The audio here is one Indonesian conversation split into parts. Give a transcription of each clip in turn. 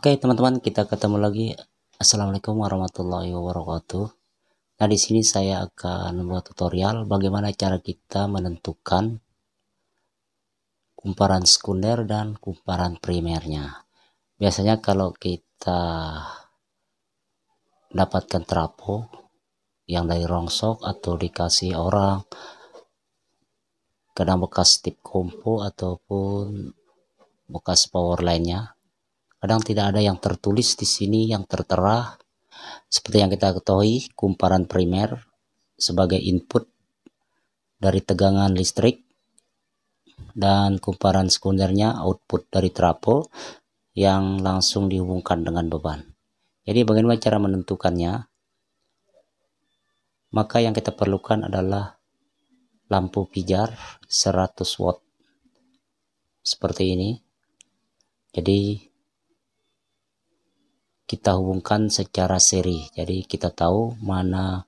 Oke teman-teman kita ketemu lagi. Assalamualaikum warahmatullahi wabarakatuh. Nah di sini saya akan membuat tutorial bagaimana cara kita menentukan kumparan sekunder dan kumparan primernya. Biasanya kalau kita dapatkan trapo yang dari rongsok atau dikasih orang kadang bekas tip kompo ataupun bekas power lainnya Kadang tidak ada yang tertulis di sini yang tertera. Seperti yang kita ketahui, kumparan primer sebagai input dari tegangan listrik dan kumparan sekundernya output dari trafo yang langsung dihubungkan dengan beban. Jadi bagaimana cara menentukannya? Maka yang kita perlukan adalah lampu pijar 100 watt seperti ini jadi kita hubungkan secara seri. Jadi kita tahu mana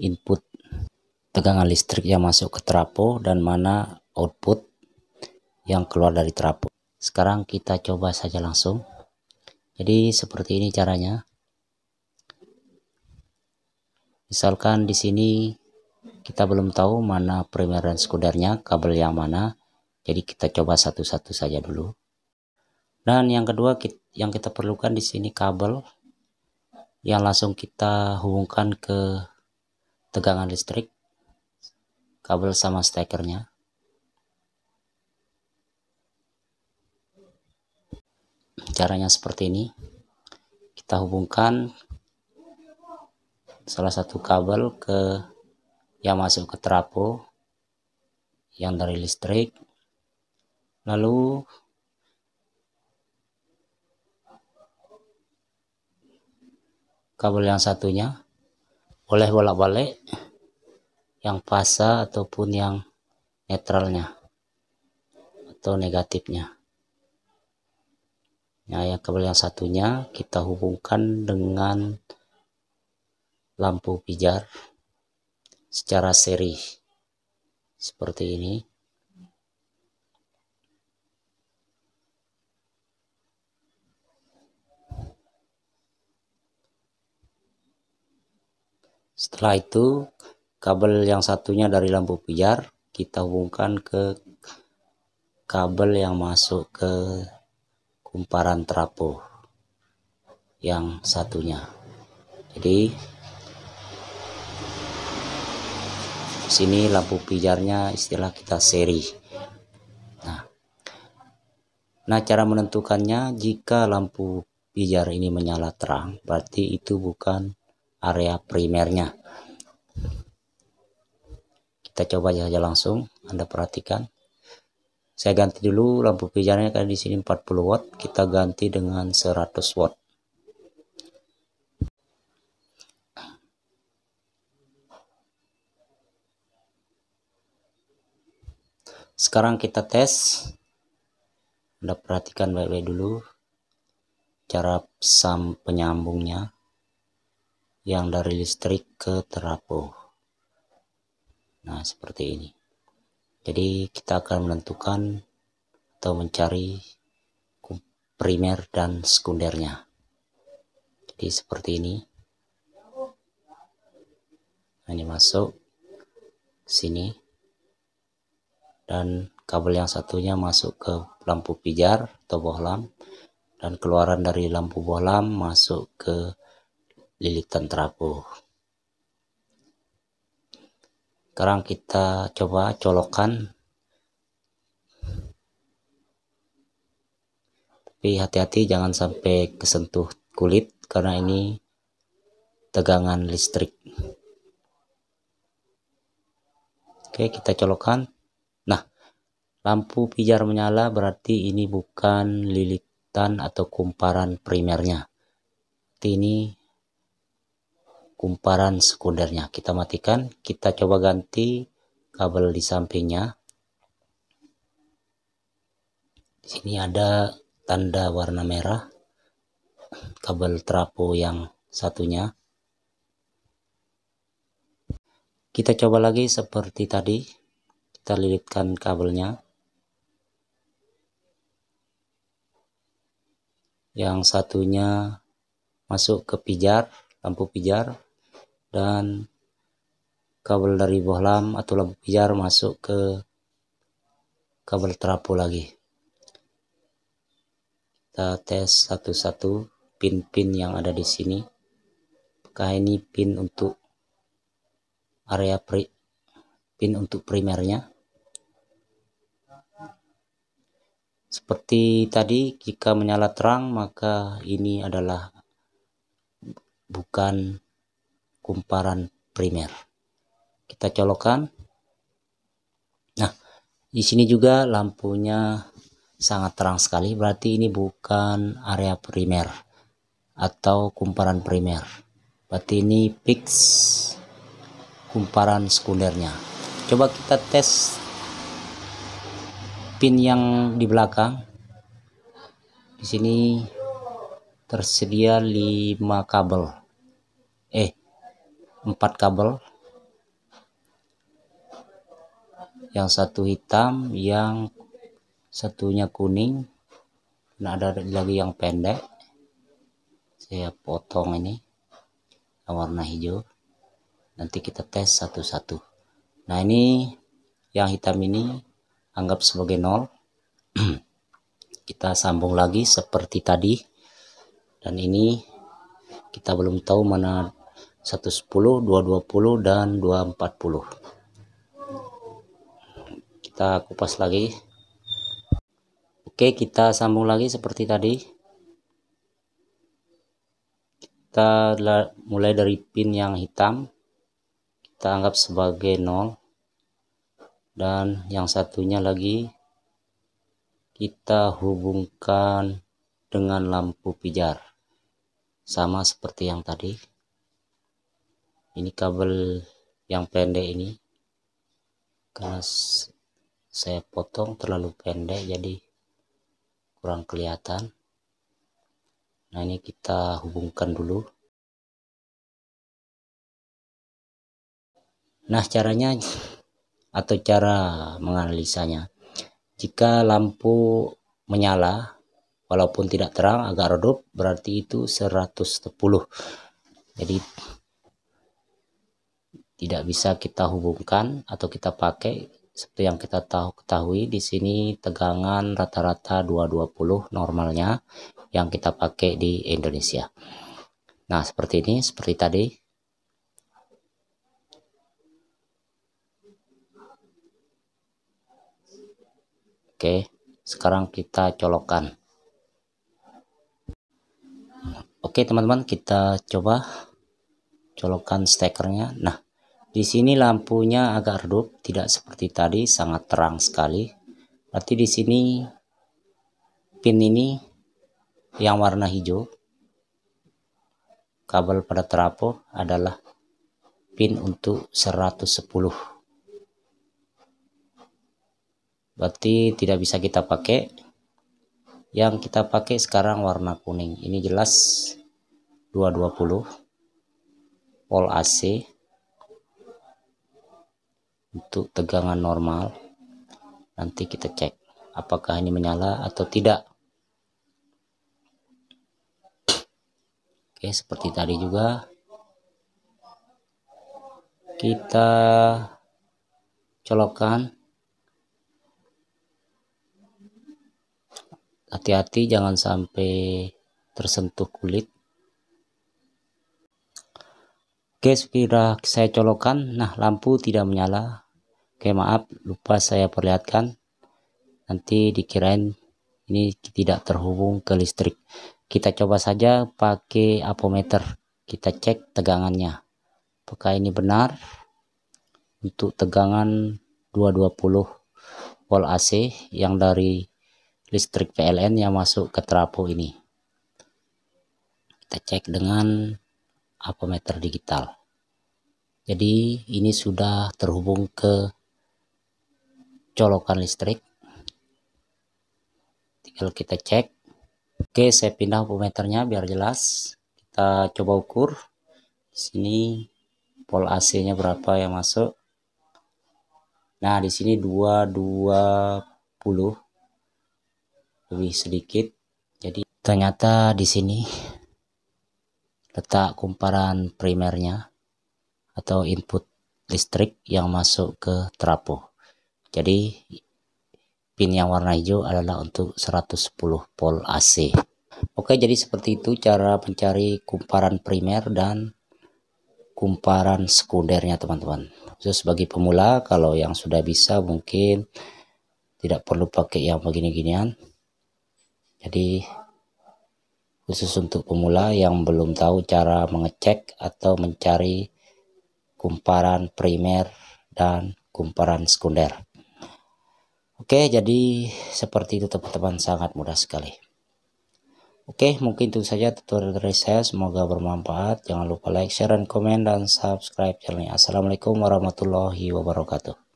input tegangan listrik yang masuk ke trapo dan mana output yang keluar dari trapo. Sekarang kita coba saja langsung. Jadi seperti ini caranya. Misalkan di sini kita belum tahu mana primer dan sekundernya kabel yang mana. Jadi kita coba satu-satu saja dulu. Dan yang kedua kita yang kita perlukan di sini kabel yang langsung kita hubungkan ke tegangan listrik kabel sama stekernya caranya seperti ini kita hubungkan salah satu kabel ke yang masuk ke trapo yang dari listrik lalu kabel yang satunya oleh bolak-balik yang fasa ataupun yang netralnya atau negatifnya nah yang kabel yang satunya kita hubungkan dengan lampu pijar secara seri seperti ini setelah itu kabel yang satunya dari lampu pijar kita hubungkan ke kabel yang masuk ke kumparan trapo yang satunya jadi sini lampu pijarnya istilah kita seri nah nah cara menentukannya jika lampu pijar ini menyala terang berarti itu bukan area primernya kita coba saja langsung Anda perhatikan saya ganti dulu lampu pijarnya karena di sini 40 watt kita ganti dengan 100 watt sekarang kita tes Anda perhatikan baik-baik dulu cara sam penyambungnya yang dari listrik ke trafo. Nah, seperti ini. Jadi kita akan menentukan atau mencari primer dan sekundernya. Jadi seperti ini. Nah, ini masuk sini dan kabel yang satunya masuk ke lampu pijar atau bohlam dan keluaran dari lampu bohlam masuk ke lilitan terapung sekarang kita coba colokan tapi hati-hati jangan sampai kesentuh kulit karena ini tegangan listrik oke kita colokan nah lampu pijar menyala berarti ini bukan lilitan atau kumparan primernya ini kumparan sekundernya kita matikan kita coba ganti kabel di sampingnya di sini ada tanda warna merah kabel trapo yang satunya kita coba lagi seperti tadi kita lilitkan kabelnya yang satunya masuk ke pijar lampu pijar dan kabel dari bohlam atau lampu pijar masuk ke kabel trapo lagi kita tes satu-satu pin-pin yang ada di sini apakah ini pin untuk area pri pin untuk primernya seperti tadi jika menyala terang maka ini adalah bukan kumparan primer. Kita colokan Nah, di sini juga lampunya sangat terang sekali, berarti ini bukan area primer atau kumparan primer. Berarti ini fix kumparan sekundernya. Coba kita tes pin yang di belakang. Di sini tersedia 5 kabel. Eh, empat kabel yang satu hitam yang satunya kuning nah ada lagi yang pendek saya potong ini yang warna hijau nanti kita tes satu-satu nah ini yang hitam ini anggap sebagai nol kita sambung lagi seperti tadi dan ini kita belum tahu mana 110, 220 dan 240. Kita kupas lagi. Oke, kita sambung lagi seperti tadi. Kita mulai dari pin yang hitam. Kita anggap sebagai 0. Dan yang satunya lagi kita hubungkan dengan lampu pijar. Sama seperti yang tadi ini kabel yang pendek ini karena saya potong terlalu pendek jadi kurang kelihatan nah ini kita hubungkan dulu nah caranya atau cara menganalisanya jika lampu menyala walaupun tidak terang agak redup berarti itu 110 jadi tidak bisa kita hubungkan atau kita pakai seperti yang kita tahu ketahui di sini tegangan rata-rata 220 normalnya yang kita pakai di Indonesia. Nah, seperti ini, seperti tadi Oke, sekarang kita colokan Oke, teman-teman, kita coba colokan stekernya. Nah, di sini lampunya agak redup, tidak seperti tadi sangat terang sekali. Berarti di sini pin ini yang warna hijau kabel pada trapo adalah pin untuk 110 berarti tidak bisa kita pakai yang kita pakai sekarang warna kuning ini jelas 220 volt AC untuk tegangan normal nanti kita cek apakah ini menyala atau tidak oke seperti tadi juga kita colokan hati-hati jangan sampai tersentuh kulit Oke sudah saya colokan nah lampu tidak menyala Oke maaf lupa saya perlihatkan nanti dikirain ini tidak terhubung ke listrik kita coba saja pakai apometer kita cek tegangannya apakah ini benar untuk tegangan 220 volt AC yang dari listrik PLN yang masuk ke trafo ini kita cek dengan apometer digital. Jadi ini sudah terhubung ke colokan listrik. Tinggal kita cek. Oke, saya pindah apometernya biar jelas. Kita coba ukur. Di sini pol AC-nya berapa yang masuk. Nah, di sini 220 lebih sedikit. Jadi ternyata di sini letak kumparan primernya atau input listrik yang masuk ke trapo. Jadi pin yang warna hijau adalah untuk 110 volt AC. Oke, jadi seperti itu cara mencari kumparan primer dan kumparan sekundernya teman-teman. Khusus bagi pemula kalau yang sudah bisa mungkin tidak perlu pakai yang begini-ginian. Jadi khusus untuk pemula yang belum tahu cara mengecek atau mencari kumparan primer dan kumparan sekunder. Oke, jadi seperti itu teman-teman sangat mudah sekali. Oke, mungkin itu saja tutorial dari saya. Semoga bermanfaat. Jangan lupa like, share, dan komen, dan subscribe channel ini. Assalamualaikum warahmatullahi wabarakatuh.